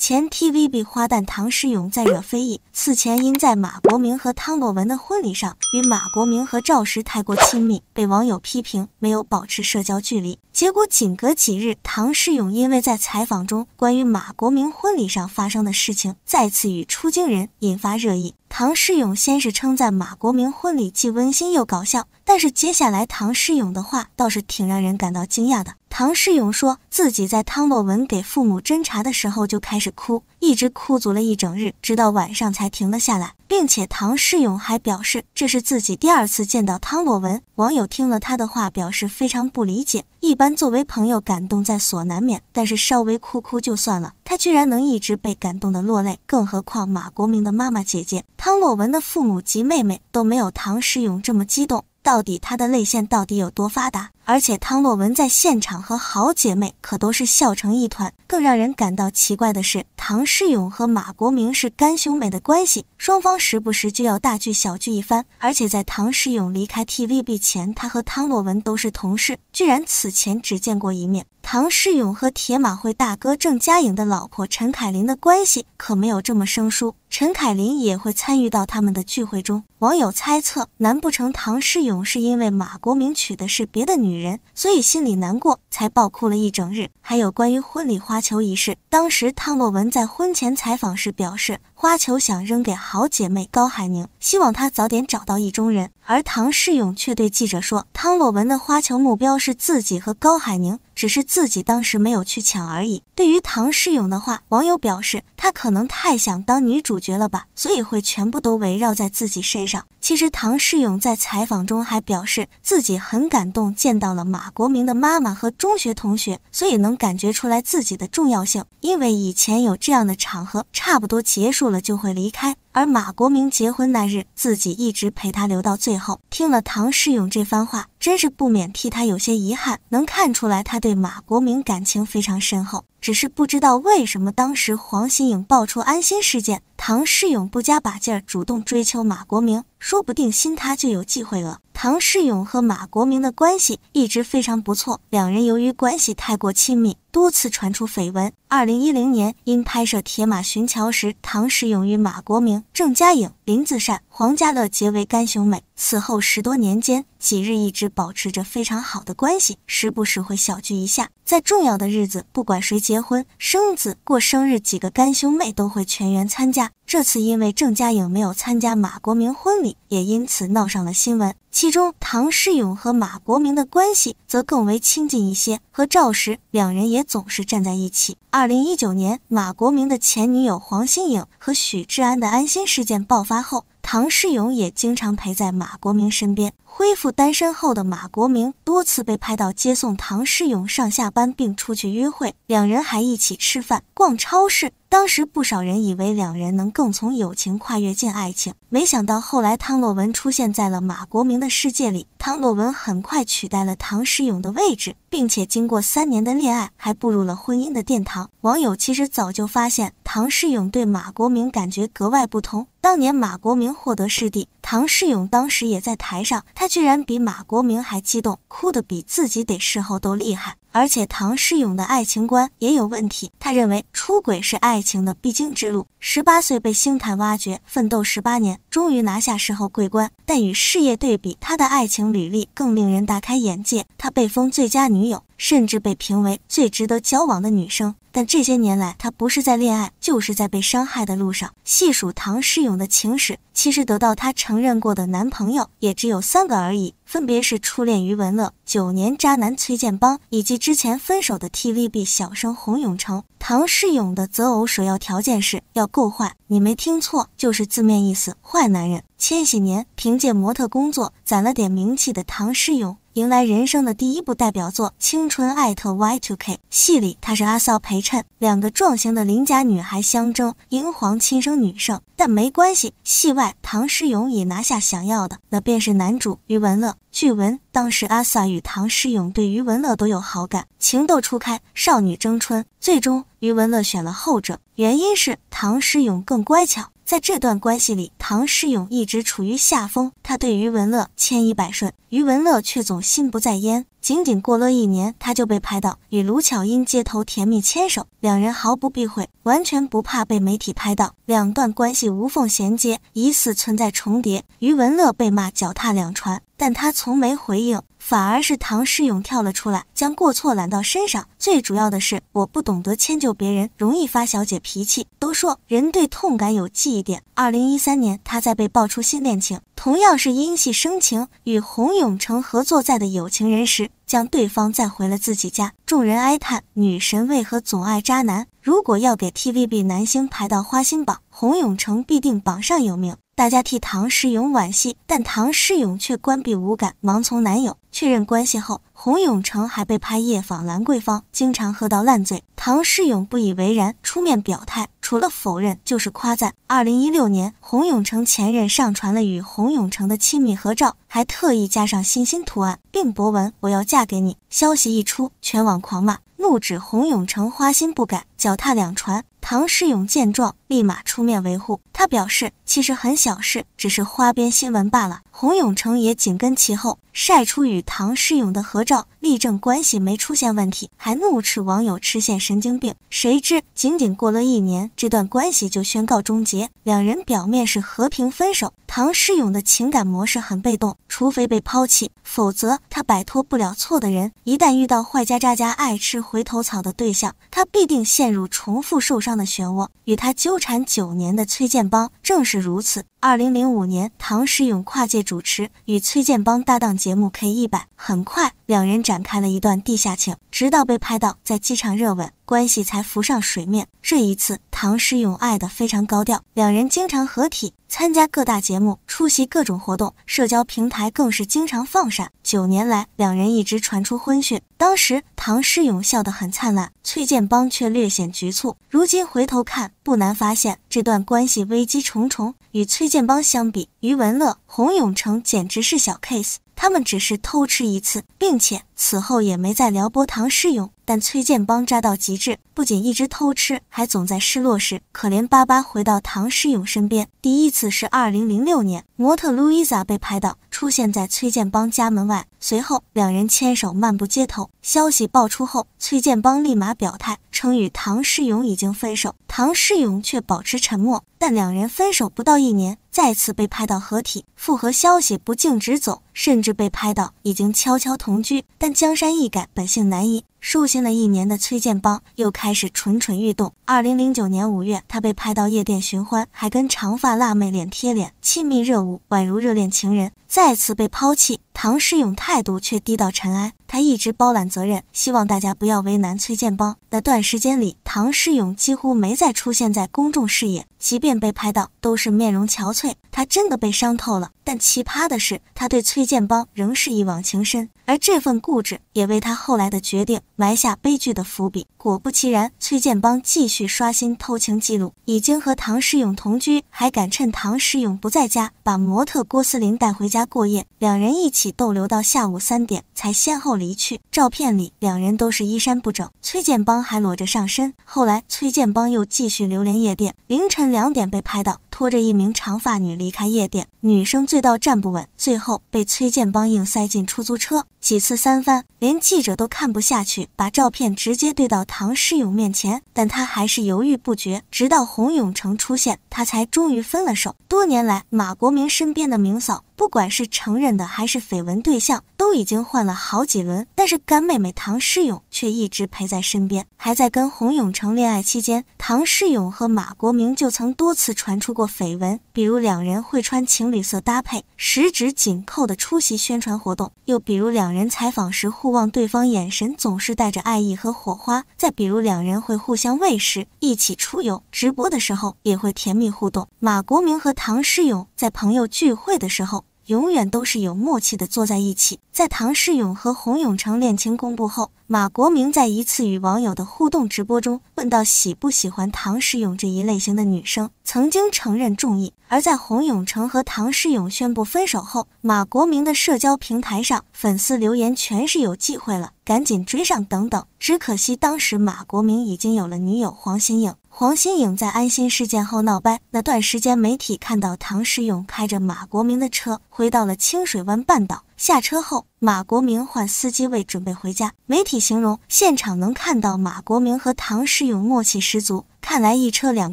前 TVB 花旦唐诗咏再惹非议。此前因在马国明和汤洛雯的婚礼上与马国明和赵石太过亲密，被网友批评没有保持社交距离。结果仅隔几日，唐诗咏因为在采访中关于马国明婚礼上发生的事情，再次与出镜人引发热议。唐诗咏先是称赞马国明婚礼既温馨又搞笑，但是接下来唐诗咏的话倒是挺让人感到惊讶的。唐世勇说自己在汤洛雯给父母斟茶的时候就开始哭，一直哭足了一整日，直到晚上才停了下来。并且唐世勇还表示，这是自己第二次见到汤洛雯。网友听了他的话，表示非常不理解。一般作为朋友，感动在所难免，但是稍微哭哭就算了，他居然能一直被感动的落泪，更何况马国明的妈妈姐姐、汤洛雯的父母及妹妹都没有唐世勇这么激动。到底他的泪腺到底有多发达？而且汤洛雯在现场和好姐妹可都是笑成一团。更让人感到奇怪的是，唐诗咏和马国明是干兄妹的关系，双方时不时就要大聚小聚一番。而且在唐诗咏离开 TVB 前，他和汤洛雯都是同事，居然此前只见过一面。唐世勇和铁马会大哥郑嘉颖的老婆陈凯琳的关系可没有这么生疏，陈凯琳也会参与到他们的聚会中。网友猜测，难不成唐世勇是因为马国明娶的是别的女人，所以心里难过才暴哭了一整日？还有关于婚礼花球一事，当时汤洛雯在婚前采访时表示。花球想扔给好姐妹高海宁，希望她早点找到意中人。而唐世勇却对记者说，汤洛雯的花球目标是自己和高海宁，只是自己当时没有去抢而已。对于唐世勇的话，网友表示他可能太想当女主角了吧，所以会全部都围绕在自己身上。其实唐世勇在采访中还表示自己很感动，见到了马国明的妈妈和中学同学，所以能感觉出来自己的重要性，因为以前有这样的场合差不多结束。了就会离开，而马国明结婚那日，自己一直陪他留到最后。听了唐世勇这番话，真是不免替他有些遗憾。能看出来他对马国明感情非常深厚，只是不知道为什么当时黄新颖爆出安心事件，唐世勇不加把劲儿主动追求马国明，说不定心他就有机会了。唐世勇和马国明的关系一直非常不错，两人由于关系太过亲密。多次传出绯闻。二零一零年，因拍摄《铁马寻桥》时，唐诗咏与马国明、郑嘉颖、林子善、黄家乐结为干兄妹。此后十多年间，几日一直保持着非常好的关系，时不时会小聚一下。在重要的日子，不管谁结婚、生子、过生日，几个干兄妹都会全员参加。这次因为郑嘉颖没有参加马国明婚礼，也因此闹上了新闻。其中，唐诗咏和马国明的关系则更为亲近一些，和赵石两人也。也总是站在一起。二零一九年，马国明的前女友黄心颖和许志安的安心事件爆发后，唐世勇也经常陪在马国明身边。恢复单身后的马国明多次被拍到接送唐世勇上下班，并出去约会，两人还一起吃饭、逛超市。当时不少人以为两人能更从友情跨越进爱情，没想到后来汤洛雯出现在了马国明的世界里。汤洛雯很快取代了唐诗咏的位置，并且经过三年的恋爱，还步入了婚姻的殿堂。网友其实早就发现唐诗咏对马国明感觉格外不同。当年马国明获得视帝，唐诗咏当时也在台上，他居然比马国明还激动，哭得比自己得事后都厉害。而且唐世勇的爱情观也有问题，他认为出轨是爱情的必经之路。十八岁被星探挖掘，奋斗十八年。终于拿下视后桂冠，但与事业对比，他的爱情履历更令人大开眼界。他被封最佳女友，甚至被评为最值得交往的女生。但这些年来，他不是在恋爱，就是在被伤害的路上。细数唐诗咏的情史，其实得到他承认过的男朋友也只有三个而已，分别是初恋余文乐、九年渣男崔建邦，以及之前分手的 TVB 小生洪永城。唐诗咏的择偶首要条件是要够坏，你没听错，就是字面意思坏。坏男人，千禧年凭借模特工作攒了点名气的唐诗咏，迎来人生的第一部代表作《青春艾特 Y Two K》。戏里她是阿 sa 陪衬，两个壮型的邻家女孩相争，英皇亲生女圣。但没关系，戏外唐诗咏也拿下想要的，那便是男主余文乐。据闻当时阿 sa 与唐诗咏对余文乐都有好感，情窦初开，少女争春。最终余文乐选了后者，原因是唐诗咏更乖巧。在这段关系里，唐诗咏一直处于下风，他对于文乐千依百顺，于文乐却总心不在焉。仅仅过了一年，他就被拍到与卢巧音街头甜蜜牵手，两人毫不避讳，完全不怕被媒体拍到。两段关系无缝衔接，疑似存在重叠。于文乐被骂脚踏两船，但他从没回应。反而是唐诗咏跳了出来，将过错揽到身上。最主要的是，我不懂得迁就别人，容易发小姐脾气。都说人对痛感有记忆点。二零一三年，他在被爆出新恋情，同样是因戏生情，与洪永城合作在的《有情人》时，将对方载回了自己家。众人哀叹女神为何总爱渣男。如果要给 TVB 男星排到花心榜，洪永城必定榜上有名。大家替唐诗咏惋惜，但唐诗咏却关闭五感，盲从男友。确认关系后，洪永城还被拍夜访兰桂坊，经常喝到烂醉。唐诗咏不以为然，出面表态，除了否认就是夸赞。二零一六年，洪永城前任上传了与洪永城的亲密合照，还特意加上心心图案，并博文：“我要嫁给你。”消息一出，全网狂骂，怒指洪永城花心不改，脚踏两船。唐诗咏见状，立马出面维护，他表示其实很小事，只是花边新闻罢了。洪永城也紧跟其后，晒出与唐诗咏的合照，力证关系没出现问题，还怒斥网友吃线神经病。谁知仅仅过了一年，这段关系就宣告终结，两人表面是和平分手。唐诗咏的情感模式很被动，除非被抛弃，否则他摆脱不了错的人。一旦遇到坏家渣家爱吃回头草的对象，他必定陷入重复受伤的漩涡。与他纠缠九年的崔建邦正是如此。二零零五年，唐诗咏跨界主持与崔建邦搭档节目《K 一百》，很快两人展开了一段地下情，直到被拍到在机场热吻，关系才浮上水面。这一次，唐诗咏爱的非常高调，两人经常合体参加各大节目，出席各种活动，社交平台更是经常放闪。九年来，两人一直传出婚讯。当时，唐诗咏笑得很灿烂，崔建邦却略显局促。如今回头看，不难发现这段关系危机重重。与崔建邦相比，余文乐、洪永城简直是小 case。他们只是偷吃一次，并且此后也没再撩拨唐诗咏。但崔建邦渣到极致，不仅一直偷吃，还总在失落时可怜巴巴回到唐诗咏身边。第一次是二零零六年，模特 l u i s a 被拍到出现在崔建邦家门外，随后两人牵手漫步街头。消息爆出后，崔建邦立马表态称与唐诗咏已经分手，唐诗咏却保持沉默。但两人分手不到一年，再次被拍到合体复合，消息不径直走。甚至被拍到已经悄悄同居，但江山易改，本性难移。树尽了一年的崔建邦，又开始蠢蠢欲动。二零零九年五月，他被拍到夜店寻欢，还跟长发辣妹脸贴脸，亲密热舞，宛如热恋情人。再次被抛弃，唐诗咏态度却低到尘埃。他一直包揽责任，希望大家不要为难崔建邦。那段时间里，唐诗咏几乎没再出现在公众视野，即便被拍到，都是面容憔悴。他真的被伤透了。但奇葩的是，他对崔建邦仍是一往情深，而这份固执也为他后来的决定埋下悲剧的伏笔。果不其然，崔建邦继续刷新偷情记录，已经和唐世勇同居，还敢趁唐世勇不在家把模特郭思玲带回家过夜，两人一起逗留到下午三点才先后离去。照片里两人都是衣衫不整，崔建邦还裸着上身。后来崔建邦又继续流连夜店，凌晨两点被拍到。拖着一名长发女离开夜店，女生醉到站不稳，最后被崔建邦硬塞进出租车。几次三番，连记者都看不下去，把照片直接对到唐诗勇面前，但他还是犹豫不决。直到洪永城出现，他才终于分了手。多年来，马国明身边的明嫂。不管是承认的还是绯闻对象，都已经换了好几轮，但是干妹妹唐诗咏却一直陪在身边，还在跟洪永城恋爱期间，唐诗咏和马国明就曾多次传出过绯闻，比如两人会穿情侣色搭配，十指紧扣的出席宣传活动，又比如两人采访时互望对方眼神总是带着爱意和火花，再比如两人会互相喂食，一起出游，直播的时候也会甜蜜互动。马国明和唐诗咏在朋友聚会的时候。永远都是有默契的坐在一起。在唐世勇和洪永城恋情公布后，马国明在一次与网友的互动直播中，问到喜不喜欢唐世勇这一类型的女生，曾经承认中意。而在洪永城和唐世勇宣布分手后，马国明的社交平台上粉丝留言全是有机会了，赶紧追上等等。只可惜当时马国明已经有了女友黄心颖。黄新颖在安心事件后闹掰那段时间，媒体看到唐诗勇开着马国明的车回到了清水湾半岛，下车后马国明换司机位准备回家，媒体形容现场能看到马国明和唐诗勇默契十足。看来一车两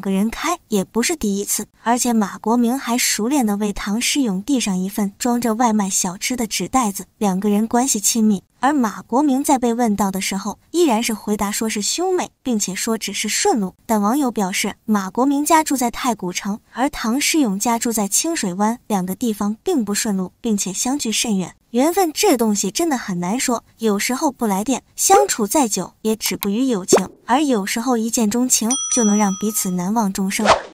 个人开也不是第一次，而且马国明还熟练的为唐诗咏递上一份装着外卖小吃的纸袋子，两个人关系亲密。而马国明在被问到的时候，依然是回答说是兄妹，并且说只是顺路。但网友表示，马国明家住在太古城，而唐诗咏家住在清水湾，两个地方并不顺路，并且相距甚远。缘分这东西真的很难说，有时候不来电，相处再久也止步于友情；而有时候一见钟情，就能让彼此难忘终生。